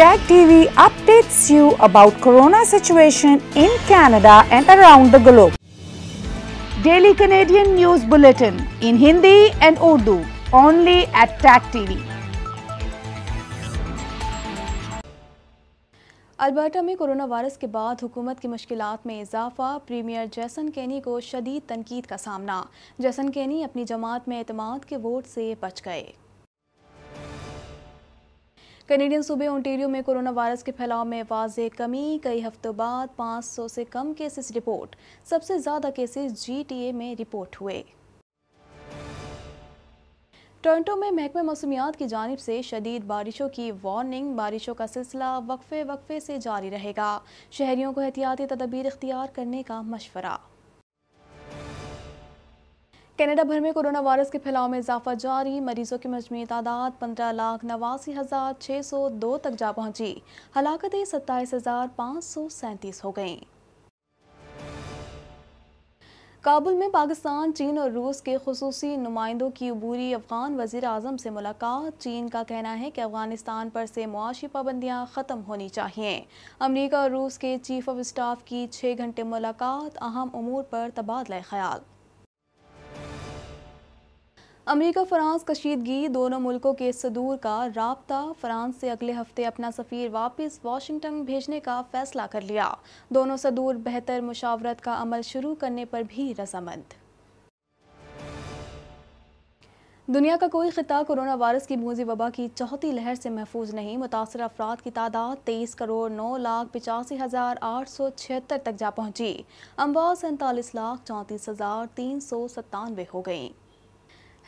Tag TV updates you about corona situation in Canada and around the globe. Daily Canadian News Bulletin in Hindi and Urdu only at Tag TV. Alberta में corona virus के बाद हुकूमत की मुश्किल में इजाफा premiere जैसन केनी को शदीद तनकीद का सामना जैसन केनी अपनी जमात में अतमाद के वोट से बच गए कैनेडियन सूबे ओंटेरियो में कोरोना वायरस के फैलाव में वाज कमी कई हफ्तों बाद 500 से कम केसेस रिपोर्ट सबसे ज़्यादा केसेस जीटीए में रिपोर्ट हुए टोरंटो में महकमे मौसमियात की जानब से शदीद बारिशों की वार्निंग बारिशों का सिलसिला वक्फे वक्फे से जारी रहेगा शहरियों को एहतियाती तदबीर अख्तियार करने का मशवरा कनाडा भर में कोरोना वायरस के फैलाव में इजाफा जारी मरीजों की मजमू तादाद पंद्रह लाख नवासी हज़ार छः सौ दो तक जा पहुंची हलाकतें सत्ताईस हज़ार पाँच सौ सैंतीस हो गई काबुल में पाकिस्तान चीन और रूस के खसूसी नुमाइंदों की अबूरी अफगान वजीर अजम से मुलाकात चीन का कहना है कि अफगानिस्तान पर से मुआशी पाबंदियाँ ख़त्म होनी चाहिए अमरीका और रूस के चीफ ऑफ स्टाफ की छः घंटे मुलाकात अहम अमूर पर तबादला ख्याल अमेरिका फ्रांस कशीदगी दोनों मुल्कों के सदूर का रबता फ्रांस से अगले हफ्ते अपना सफ़ीर वापस वाशिंगटन भेजने का फैसला कर लिया दोनों सदूर बेहतर मुशावरत का अमल शुरू करने पर भी रजामंद दुनिया का कोई खिता कोरोना वायरस की मूजी वबा की चौथी लहर से महफूज नहीं मुतासर अफराद की तादाद तेईस करोड़ नौ लाख पिचासी हज़ार आठ सौ छिहत्तर तक जा पहुंची अमवाज सैंतालीस लाख चौंतीस हज़ार तीन सौ सत्तानवे हो गई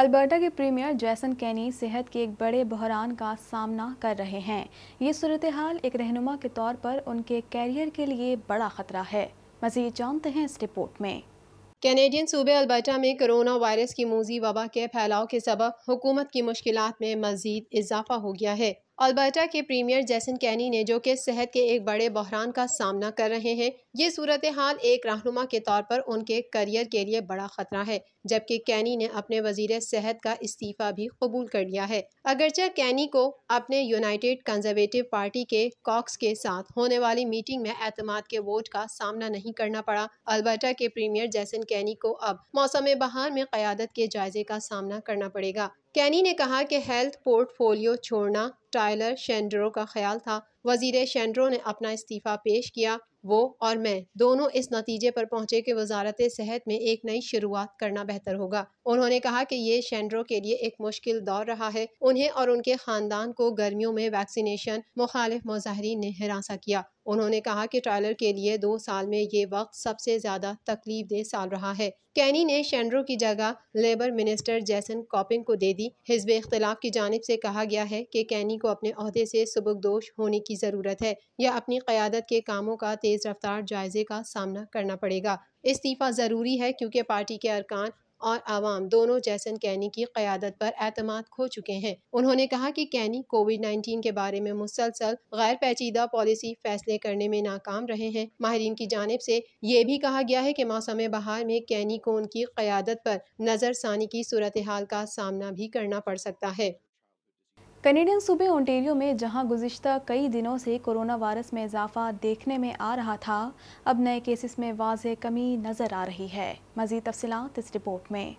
अल्बर्टा के प्रीमियर जैसन कैनी सेहत के एक बड़े बहरान का सामना कर रहे हैं ये सूरत हाल एक रहनुमा के तौर पर उनके कैरियर के लिए बड़ा खतरा है मजीद जानते हैं इस रिपोर्ट में कैनेडियन सूबे अल्बर्टा में कोरोना वायरस की मूजी वबा के फैलाव के सबब हुकूमत की मुश्किल में मजीद इजाफा हो गया है अल्बर्टा के प्रीमियर जैसन कैनी ने जो कि सेहत के एक बड़े बहरान का सामना कर रहे हैं ये सूरत हाल एक रहनुमा के तौर पर उनके करियर के लिए बड़ा खतरा है जबकि कैनी ने अपने वजीर सेहत का इस्तीफ़ा भी कबूल कर लिया है अगरचे कैनी को अपने यूनाइटेड कंजर्वेटिव पार्टी के कॉक्स के साथ होने वाली मीटिंग में एतमाद के वोट का सामना नहीं करना पड़ा अल्बर्टा के प्रीमियर जैसन कैनी को अब मौसम बहार में क्यादत के जायजे का सामना करना पड़ेगा कैनी ने कहा कि हेल्थ पोर्टफोलियो छोड़ना टाइलर शेंड्रो का ख्याल था वजीर शेंड्रो ने अपना इस्तीफ़ा पेश किया वो और मैं दोनों इस नतीजे पर पहुंचे कि वजारत सेहत में एक नई शुरुआत करना बेहतर होगा उन्होंने कहा कि ये शेंड्रो के लिए एक मुश्किल दौर रहा है उन्हें और उनके खानदान को गर्मियों में वैक्सीनेशन मुखालिफ मुजाहरीन ने हिरासा किया उन्होंने कहा कि टायलर के लिए दो साल में ये वक्त सबसे ज़्यादा तकलीफ दे साल रहा है कैनी ने शेंड्रो की जगह लेबर मिनिस्टर जैसन कॉपिंग को दे दी हिजब इख्तलाफ की जानब से कहा गया है कि कैनी को अपने अहदे से सबकदोश होने की ज़रूरत है या अपनी क़्यादत के कामों का तेज़ रफ्तार जायजे का सामना करना पड़ेगा इस्तीफ़ा ज़रूरी है क्योंकि पार्टी के अरकान और आवाम दोनों जैसन कैनी की क्यादत पर एतम खो चुके हैं उन्होंने कहा कि कैनी कोविड नाइन्टीन के बारे में मुसलसल गैर पैचीदा पॉलिसी फैसले करने में नाकाम रहे हैं माहरीन की जानब से ये भी कहा गया है कि मौसम बहार में कैनी को उनकी क्यादत पर नज़रसानी की सूरत हाल का सामना भी करना पड़ सकता है कनेडियन सूबे ओंटेरियो में जहां गुजशत कई दिनों से कोरोना वायरस में इजाफा देखने में आ रहा था अब नए केसेस में वाज कमी नज़र आ रही है मजीद तफसलत इस रिपोर्ट में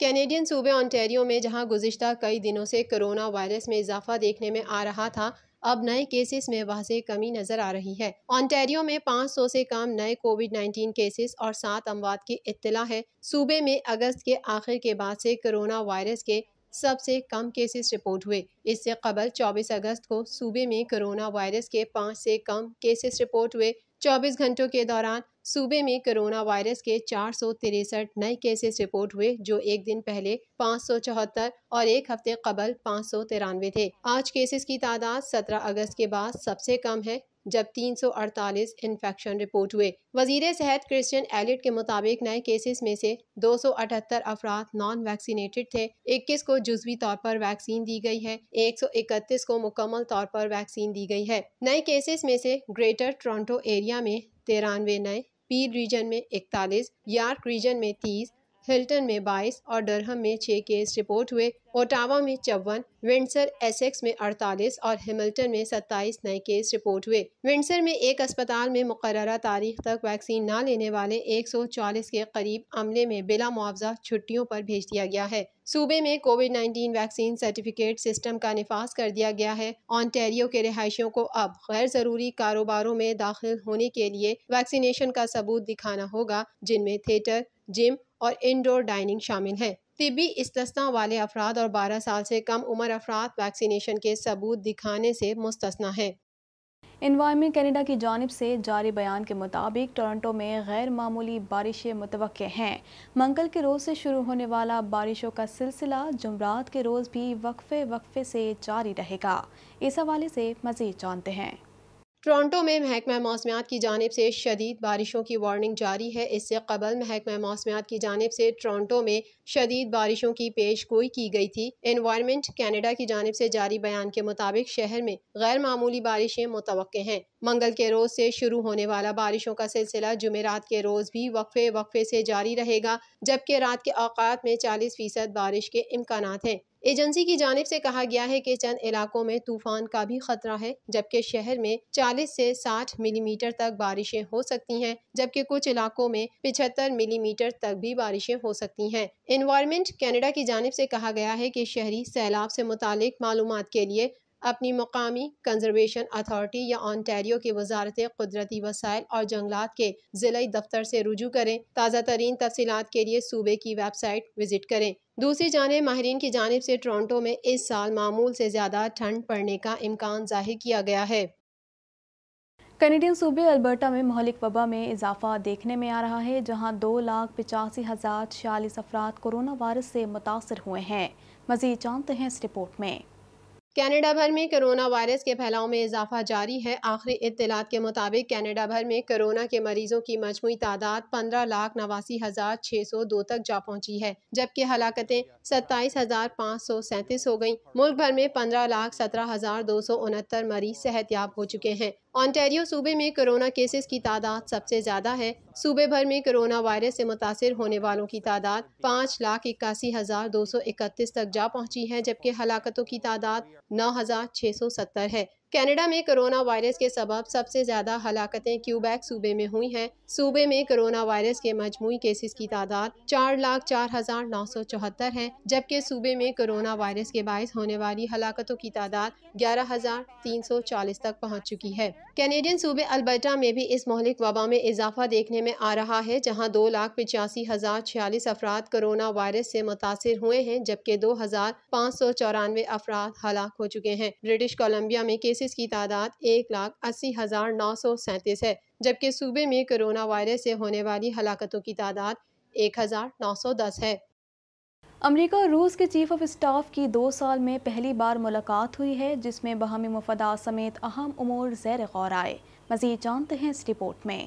कैनेडियन सूबे ऑन्टेरियो में जहां गुजशत कई दिनों से कोरोना वायरस में इजाफा देखने में आ रहा था अब नए केसेस में वाजह कमी नजर आ रही है ऑन्टेरियो में 500 से कम नए कोविड 19 केसेस और सात अमवात की इतला है सूबे में अगस्त के आखिर के बाद से कोरोना वायरस के सबसे कम केसेस रिपोर्ट हुए इससे कबल 24 अगस्त को सूबे में कोरोना वायरस के पाँच से कम केसेस रिपोर्ट हुए 24 घंटों के दौरान सूबे में कोरोना वायरस के चार नए केसेस रिपोर्ट हुए जो एक दिन पहले पाँच और एक हफ्ते कबल पाँच थे आज केसेस की तादाद 17 अगस्त के बाद सबसे कम है जब 348 इन्फेक्शन रिपोर्ट हुए वजीर सेहत क्रिश्चियन एलिट के मुताबिक नए केसेस में से 278 अफराद नॉन वैक्सीनेटेड थे 21 को जुजवी तौर पर वैक्सीन दी गई है 131 को मुकम्मल तौर पर वैक्सीन दी गई है नए केसेस में से ग्रेटर टोरंटो एरिया में तिरानवे नए पीर रीजन में इकतालीस यार्क रीजन में तीस हिल्टन में 22 और डरहम में 6 केस रिपोर्ट हुए ओटावा में चौवन विंडसर एसेक्स में 48 और हेमल्टन में 27 नए केस रिपोर्ट हुए विंडसर में एक अस्पताल में मुकर तारीख तक वैक्सीन न लेने वाले 140 के करीब अमले में बिला मुआवजा छुट्टियों पर भेज दिया गया है सूबे में कोविड 19 वैक्सीन सर्टिफिकेट सिस्टम का नफाज कर दिया गया है ऑनटेरियो के रहायशियों को अब गैर ज़रूरी कारोबारों में दाखिल होने के लिए वैक्सीनेशन का सबूत दिखाना होगा जिनमें थिएटर जिम और इनडोर डाइनिंग शामिल है तिबी इस्तना वाले अफराद और 12 साल से कम उम्र अफराद वैक्सीनेशन के सबूत दिखाने से मुस्तना है इन्वायरमेंट कनाडा की जानब से जारी बयान के मुताबिक टोरंटो में गैर मामूली बारिशें मुतव हैं मंगल के रोज़ से शुरू होने वाला बारिशों का सिलसिला जुमरात के रोज़ भी वक्फे वक्फे से जारी रहेगा इस हवाले से मज़ीद जानते हैं टोरंटो में महकमा मौसमियात की जानब से शदीद बारिशों की वार्निंग जारी है इससे कबल महकमा मौसमियात की जानब से टोरंटो में शदीद बारिशों की पेश गोई की गई थी इन्वायरमेंट कैनेडा की जानब से जारी बयान के मुताबिक शहर में गैर मामूली बारिशें मुतव हैं मंगल के रोज़ से शुरू होने वाला बारिशों का सिलसिला जुमेरात के रोज़ भी वक्फे वक्फे से जारी रहेगा जबकि रात के अवकात में चालीस फीसद बारिश के इम्कान हैं एजेंसी की जानब से कहा गया है कि चंद इलाकों में तूफान का भी खतरा है जबकि शहर में 40 से 60 मिलीमीटर तक बारिशें हो सकती हैं जबकि कुछ इलाकों में 75 मिलीमीटर तक भी बारिशें हो सकती हैं इन्वायरमेंट कनाडा की जानब से कहा गया है कि शहरी सैलाब से मुतक मालूम के लिए अपनी मकामी कंजर्वेशन अथॉरिटी या ऑनटेरियो के वजारत कुदरती वसायल और जंगलात के ज़िले दफ्तर से रुजू करें ताज़ा तरीन तफसीत के लिए सूबे की वेबसाइट विजिट करें दूसरी जानब माहरीन की जानब से टोरटो में इस साल मामूल से ज़्यादा ठंड पड़ने का इम्कान जाहिर किया गया है कैनेडियन सूबे अल्बर्टा में महलिक वबा में इजाफा देखने में आ रहा है जहां दो लाख पिचासी हज़ार छियालीस अफराद कोरोना वायरस से मुतासर हुए हैं मजीद जानते हैं इस रिपोर्ट में कनाडा भर में कोरोना वायरस के फैलाव में इजाफा जारी है आखिरी इतलात के मुताबिक कनाडा भर में कोरोना के मरीजों की मजमू तादाद पंद्रह लाख नवासी हज़ार छः सौ दो तक जा पहुंची है जबकि हलाकतें सत्ताईस हज़ार पाँच सौ सैंतीस हो गयी मुल्क भर में पंद्रह लाख सत्रह हज़ार दो सौ उनहत्तर मरीज याब हो चुके हैं ऑन्टेरियो सूबे में कोरोना केसेस की तादाद सबसे ज़्यादा है सूबे भर में कोरोना वायरस से मुतासर होने वालों की तादाद पाँच लाख इक्यासी हज़ार दो सौ इकतीस तक जा पहुंची है जबकि हलाकतों की तादाद नौ हज़ार छः सौ सत्तर है कनाडा में कोरोना वायरस के सबब सबसे ज़्यादा हलाकतें क्यूबैक सूबे में हुई हैं सूबे में कोरोना वायरस के मजमू केसेस की तादाद चार लाख चार हज़ार नौ सौ चौहत्तर है जबकि सूबे में कोरोना वायरस के बायस होने वाली हलाकतों की तादाद ग्यारह हज़ार तीन सौ चालीस तक पहुँच चुकी है कैनेडियन सूबे अल्बर्टा में भी इस मोहलिक वबा में इजाफा देखने में आ रहा है जहां दो लाख पिचासी हज़ार छियालीस अफराद कोरोना वायरस से मुतासर हुए हैं जबकि दो हज़ार पाँच सौ चौरानवे अफराद हलाक हो चुके हैं ब्रिटिश कोलम्बिया में केसेस की तादाद एक लाख अस्सी हज़ार नौ सौ सैंतीस है जबकि सूबे में कोरोना वायरस से होने वाली हलाकतों की तादाद एक हज़ार नौ सौ दस है अमेरिका और रूस के चीफ ऑफ स्टाफ की दो साल में पहली बार मुलाकात हुई है जिसमें बहमी मफदा समेत अहम उमूर जैर गौर आए मजीद जानते हैं इस रिपोर्ट में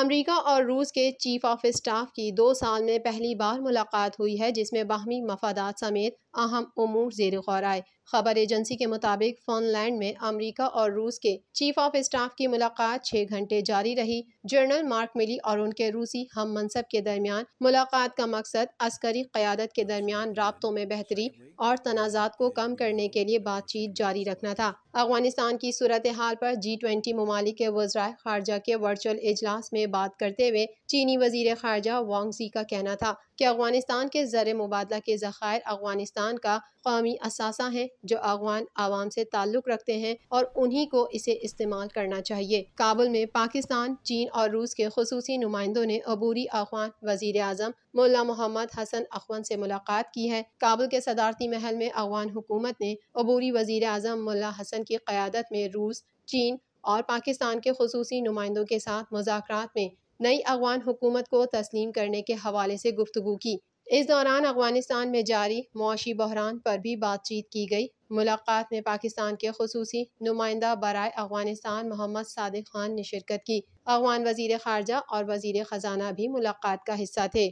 अमेरिका और रूस के चीफ ऑफ स्टाफ की दो साल में पहली बार मुलाकात हुई है जिसमें बाहमी मफादात समेत अहम उमूर जेर गौर आए खबर एजेंसी के मुताबिक फिनलैंड में अमेरिका और रूस के चीफ ऑफ स्टाफ की मुलाकात छह घंटे जारी रही जनरल मार्क मिली और उनके रूसी हम मनसब के दरमियान मुलाकात का मकसद अस्करी क्यादत के दरमियान रबतों में बेहतरी और तनाज़ात को कम करने के लिए बातचीत जारी रखना था अफगानिस्तान की सूरत हाल पर जी ट्वेंटी ममालिक के खारजा के वर्चुअल इजलास में बात करते हुए चीनी वजीर खारजा जी का कहना था कि अफगानिस्तान के ज़र मुबादला के ज़खायर अफगानिस्तान का कौमी असासा हैं जो अफगान आवाम से ताल्लुक़ रखते हैं और उन्हीं को इसे इस्तेमाल करना चाहिए काबुल में पाकिस्तान चीन और रूस के खसूस नुमाइंदों ने अबूरी अफगान वजीर अजम मुला मोहम्मद हसन अखवन से मुलाकात की है काबुल के सदारती महल में अफगान हुकूमत ने अबूरी वजीर अजम मुला हसन की क़्यादत में रूस चीन और पाकिस्तान के खसूसी नुमाइंदों के साथ मुजाकर में नई अफगान हुकूमत को तस्लीम करने के हवाले से गुफ्तु की इस दौरान अफगानिस्तान में जारी मुआशी बहरान पर भी बातचीत की गई मुलाकात में पाकिस्तान के खसूसी नुमाइंदा बरए अफगानिस्तान मोहम्मद सादिक खान ने शिरकत की अफगान वजीर खारजा और वजीर ख़जाना भी मुलाकात का हिस्सा थे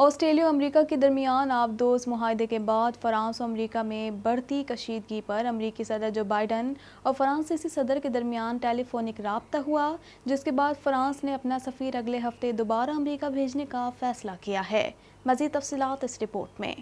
ऑस्ट्रेलिया और अमेरिका के दरमियान दोस्त माहदे के बाद फ्रांस और अमेरिका में बढ़ती कशीदगी पर अमरीकी सदर जो बाइडन और फ्रांसीसी सदर के दरमियान टेलीफोनिक रबता हुआ जिसके बाद फ्रांस ने अपना सफ़ीर अगले हफ्ते दोबारा अमरीका भेजने का फ़ैसला किया है मज़ीद तफसलत इस रिपोर्ट में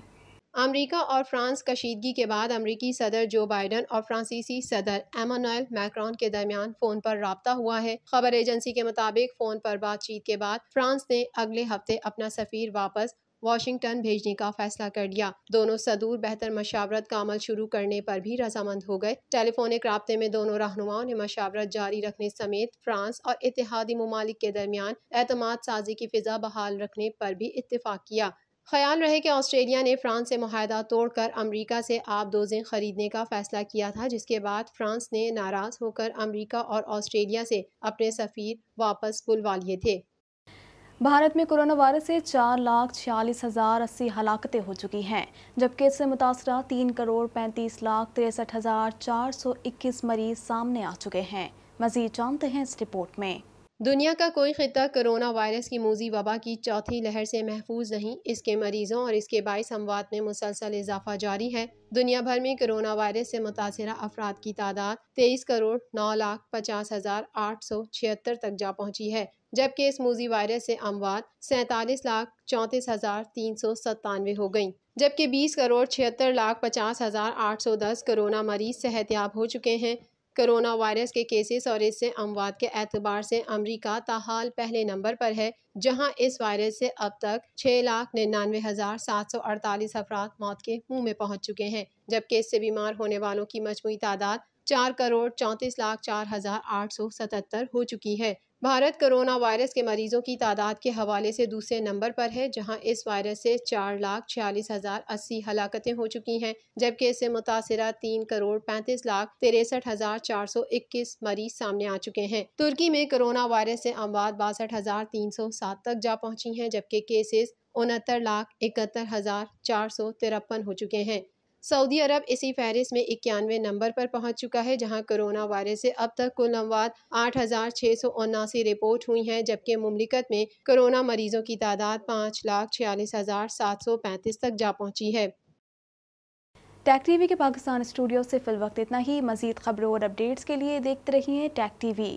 अमेरिका और फ्रांस कशीदगी के बाद अमरीकी सदर जो बाइडन और फ्रांसीसी सदर एमानुएल मैक्रॉन के दरमियान फ़ोन पर रबता हुआ है खबर एजेंसी के मुताबिक फ़ोन पर बातचीत के बाद फ्रांस ने अगले हफ्ते अपना सफ़ीर वापस वाशिंगटन भेजने का फैसला कर लिया दोनों सदूर बेहतर मशावरत का अमल शुरू करने पर भी रजामंद हो गए टेलीफोनिक रबते में दोनों रहनुमाओं ने मशावरत जारी रखने समेत फ्रांस और इतिहादी ममालिक के दरमियान एतमाद साजी की फिजा बहाल रखने पर भी इतफाक किया ख्याल रहे कि ऑस्ट्रेलिया ने फ्रांस से माहदा तोड़कर अमेरिका से दोजें ख़रीदने का फ़ैसला किया था जिसके बाद फ्रांस ने नाराज़ होकर अमेरिका और ऑस्ट्रेलिया से अपने सफ़ीर वापस बुलवा लिए थे भारत में कोरोना वायरस से चार लाख छियालीस हज़ार अस्सी हलाकतें हो चुकी हैं जबकि इससे मुतासर तीन करोड़ पैंतीस लाख तिरसठ हज़ार चार सौ इक्कीस मरीज सामने आ चुके हैं मजीद जानते हैं इस रिपोर्ट में दुनिया का कोई खत्ता कोरोना वायरस की मूजी वबा की चौथी लहर से महफूज नहीं इसके मरीजों और इसके बाईस अमवात में मुसलसल इजाफा जारी है दुनिया भर में कोरोना वायरस से मुतासर अफराद की तादाद तेईस करोड़ नौ लाख पचास हजार आठ सौ छिहत्तर तक जा पहुंची है जबकि इस मूजी वायरस से अमवात सैतालीस लाख चौंतीस हजार तीन सौ सत्तानवे हो गयी जबकि बीस करोड़ छिहत्तर लाख पचास हजार आठ सौ दस कोरोना मरीज सेहतियाब हो चुके हैं कोरोना वायरस के केसेस और इससे अमवात के एतबार से अमरीका ताहाल पहले नंबर पर है जहां इस वायरस से अब तक छः लाख निन्यानवे हज़ार सात सौ अड़तालीस अफराद मौत के मुंह में पहुंच चुके हैं जबकि इससे बीमार होने वालों की मजमू तादाद चार करोड़ चौंतीस लाख चार हज़ार आठ सौ सतहत्तर हो चुकी है भारत कोरोना वायरस के मरीजों की तादाद के हवाले से दूसरे नंबर पर है जहां इस वायरस से चार लाख छियालीस हजार अस्सी हलाकतें हो चुकी हैं जबकि इससे मुतासरा तीन करोड़ पैंतीस लाख तिरसठ हजार चार सौ इक्कीस मरीज सामने आ चुके हैं तुर्की में कोरोना वायरस से अमवाद बासठ हजार तीन सौ सात तक जा पहुंची हैं जबकि केसेस उनहत्तर लाख इकहत्तर हजार चार सौ तिरपन हो चुके हैं सऊदी अरब इसी फहरिस्त में इक्यानवे नंबर पर पहुंच चुका है जहां कोरोना वायरस से अब तक कुल अमवात आठ हज़ार छः सौ उन्नासी रिपोर्ट हुई हैं जबकि ममलिकत में कोरोना मरीजों की तादाद पाँच लाख छियालीस हज़ार सात सौ पैंतीस तक जा पहुंची है टैक टीवी के पाकिस्तान स्टूडियो से फिल वक्त इतना ही मजीद खबरों और अपडेट्स के लिए देखते रहिए टैक टीवी